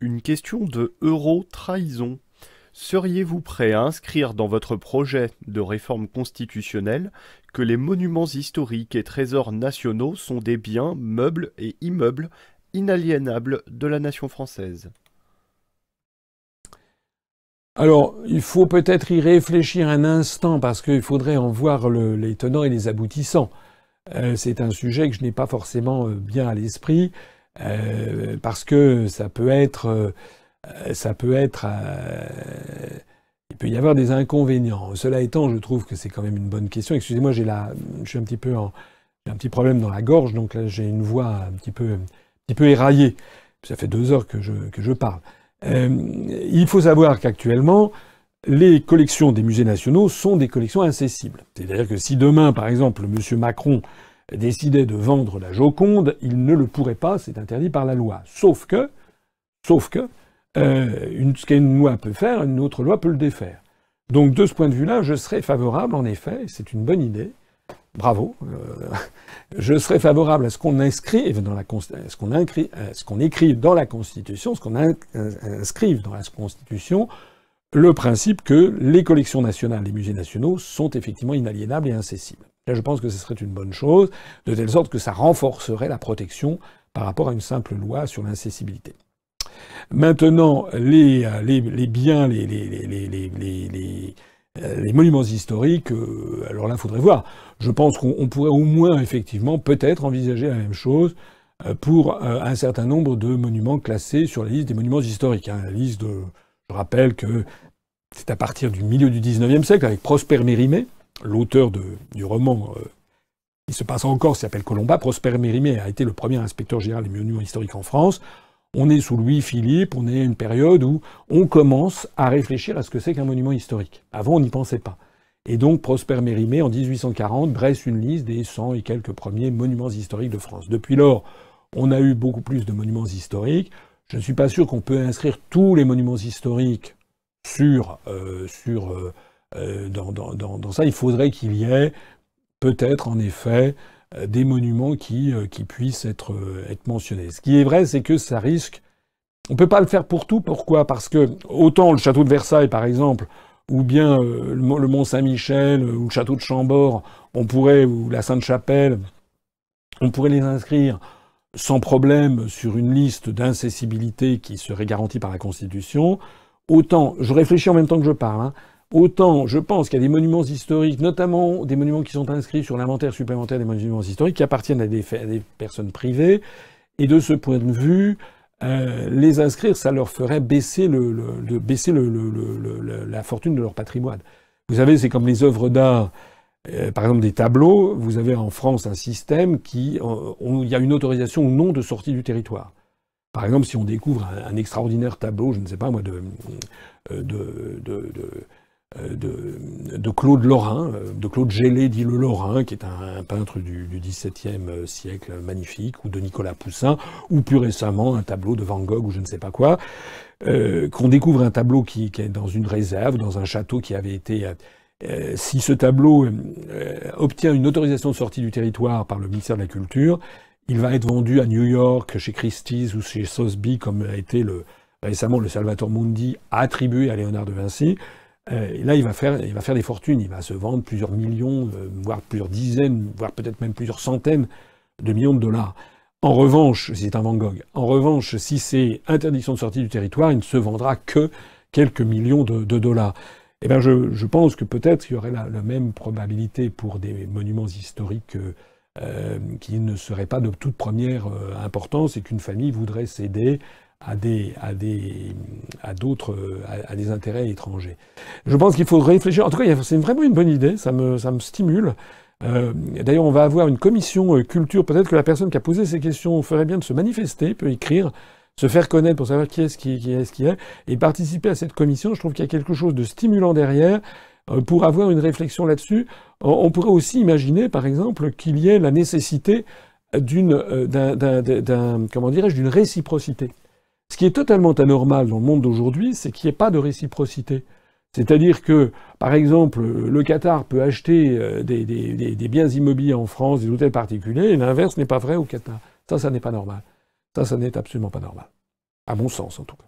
Une question de euro-trahison. Seriez-vous prêt à inscrire dans votre projet de réforme constitutionnelle que les monuments historiques et trésors nationaux sont des biens, meubles et immeubles inaliénables de la nation française alors, il faut peut-être y réfléchir un instant parce qu'il faudrait en voir les tenants et les aboutissants. Euh, c'est un sujet que je n'ai pas forcément euh, bien à l'esprit. Euh, parce que ça peut être, euh, ça peut être, euh, il peut y avoir des inconvénients. Cela étant, je trouve que c'est quand même une bonne question. Excusez-moi, j'ai je suis un petit peu en, j'ai un petit problème dans la gorge, donc là j'ai une voix un petit peu, éraillée. Ça fait deux heures que je, parle. il faut savoir qu'actuellement, les collections des musées nationaux sont des collections accessibles. C'est-à-dire que si demain, par exemple, M. Macron décidait de vendre la Joconde, il ne le pourrait pas, c'est interdit par la loi. Sauf que, sauf que, euh, une, ce qu'une loi peut faire, une autre loi peut le défaire. Donc de ce point de vue-là, je serais favorable, en effet, c'est une bonne idée, bravo, euh, je serais favorable à ce qu'on inscrive dans la ce qu'on ce qu'on écrive dans la Constitution, ce qu'on inscrive dans la Constitution, le principe que les collections nationales, les musées nationaux sont effectivement inaliénables et incessibles. Là, je pense que ce serait une bonne chose, de telle sorte que ça renforcerait la protection par rapport à une simple loi sur l'incessibilité. Maintenant, euh, les, biens, les, euh, monuments historiques, euh, alors là, il faudrait voir. Je pense qu'on pourrait au moins, effectivement, peut-être envisager la même chose pour un certain nombre de monuments classés sur la liste des monuments historiques. Hein. La liste de, je rappelle que c'est à partir du milieu du XIXe siècle, avec Prosper Mérimée, l'auteur du roman qui euh, se passe encore, s'appelle Colomba, Prosper Mérimée a été le premier inspecteur général des monuments historiques en France. On est sous Louis-Philippe, on est à une période où on commence à réfléchir à ce que c'est qu'un monument historique. Avant, on n'y pensait pas. Et donc, Prosper Mérimée, en 1840, dresse une liste des 100 et quelques premiers monuments historiques de France. Depuis lors, on a eu beaucoup plus de monuments historiques. Je ne suis pas sûr qu'on peut inscrire tous les monuments historiques sur, euh, sur euh, euh, dans, dans, ça, il faudrait qu'il y ait peut-être en effet euh, des monuments qui, euh, puissent être, être, mentionnés. Ce qui est vrai, c'est que ça risque. On ne peut pas le faire pour tout. Pourquoi Parce que autant le château de Versailles, par exemple, ou bien le Mont Saint-Michel, ou le château de Chambord, on pourrait, ou la Sainte-Chapelle, on pourrait les inscrire sans problème sur une liste d'incessibilité qui serait garantie par la Constitution. Autant, je réfléchis en même temps que je parle, hein, Autant, je pense qu'il y a des monuments historiques, notamment des monuments qui sont inscrits sur l'inventaire supplémentaire des monuments historiques, qui appartiennent à des, personnes privées. Et de ce point de vue, euh, les inscrire, ça leur ferait baisser, la fortune de leur patrimoine. Vous savez, c'est comme les œuvres d'art. Euh, par exemple, des tableaux, vous avez en France un système qui, euh, il y a une autorisation ou non de sortie du territoire. Par exemple, si on découvre un, extraordinaire tableau, je ne sais pas moi, de euh, de, Claude Lorrain, euh, de Claude Gélé dit le Lorrain, qui est un, peintre du, du, XVIIe euh, siècle magnifique, ou de Nicolas Poussin, ou plus récemment un tableau de Van Gogh ou je ne sais pas quoi, qu'on découvre un tableau qui, est dans une réserve, dans un château qui avait été... si ce tableau obtient une autorisation de sortie du territoire par le ministère de la Culture, il va être vendu à New York, chez Christie's ou chez Sotheby's, comme a été le, récemment le Salvatore Mundi attribué à Léonard de Vinci. Euh, et là, il va, faire, il va faire des fortunes, il va se vendre plusieurs millions, euh, voire plusieurs dizaines, voire peut-être même plusieurs centaines de millions de dollars. En revanche, si c'est un Van Gogh, en revanche, si c'est interdiction de sortie du territoire, il ne se vendra que quelques millions de, dollars. Eh bien, je, pense que peut-être il y aurait la, même probabilité pour des monuments historiques euh, qui ne seraient pas de toute première importance et qu'une famille voudrait céder à des, à des, à d'autres, à, des intérêts étrangers. Je pense qu'il faut réfléchir. En tout cas, c'est vraiment une bonne idée. Ça me, ça me stimule. Euh, d'ailleurs, on va avoir une commission euh, culture. Peut-être que la personne qui a posé ces questions ferait bien de se manifester, peut écrire, se faire connaître pour savoir qui est-ce qui, est, ce qui est, et participer à cette commission. Je trouve qu'il y a quelque chose de stimulant derrière euh, pour avoir une réflexion là-dessus. On pourrait aussi imaginer, par exemple, qu'il y ait la nécessité d'une, d'un, comment dirais-je, d'une réciprocité. Ce qui est totalement anormal dans le monde d'aujourd'hui, c'est qu'il n'y ait pas de réciprocité. C'est-à-dire que, par exemple, le Qatar peut acheter euh, des, biens immobiliers en France, des hôtels particuliers, et l'inverse n'est pas vrai au Qatar. Ça, ça n'est pas normal. Ça, ça n'est absolument pas normal. À mon sens, en tout cas.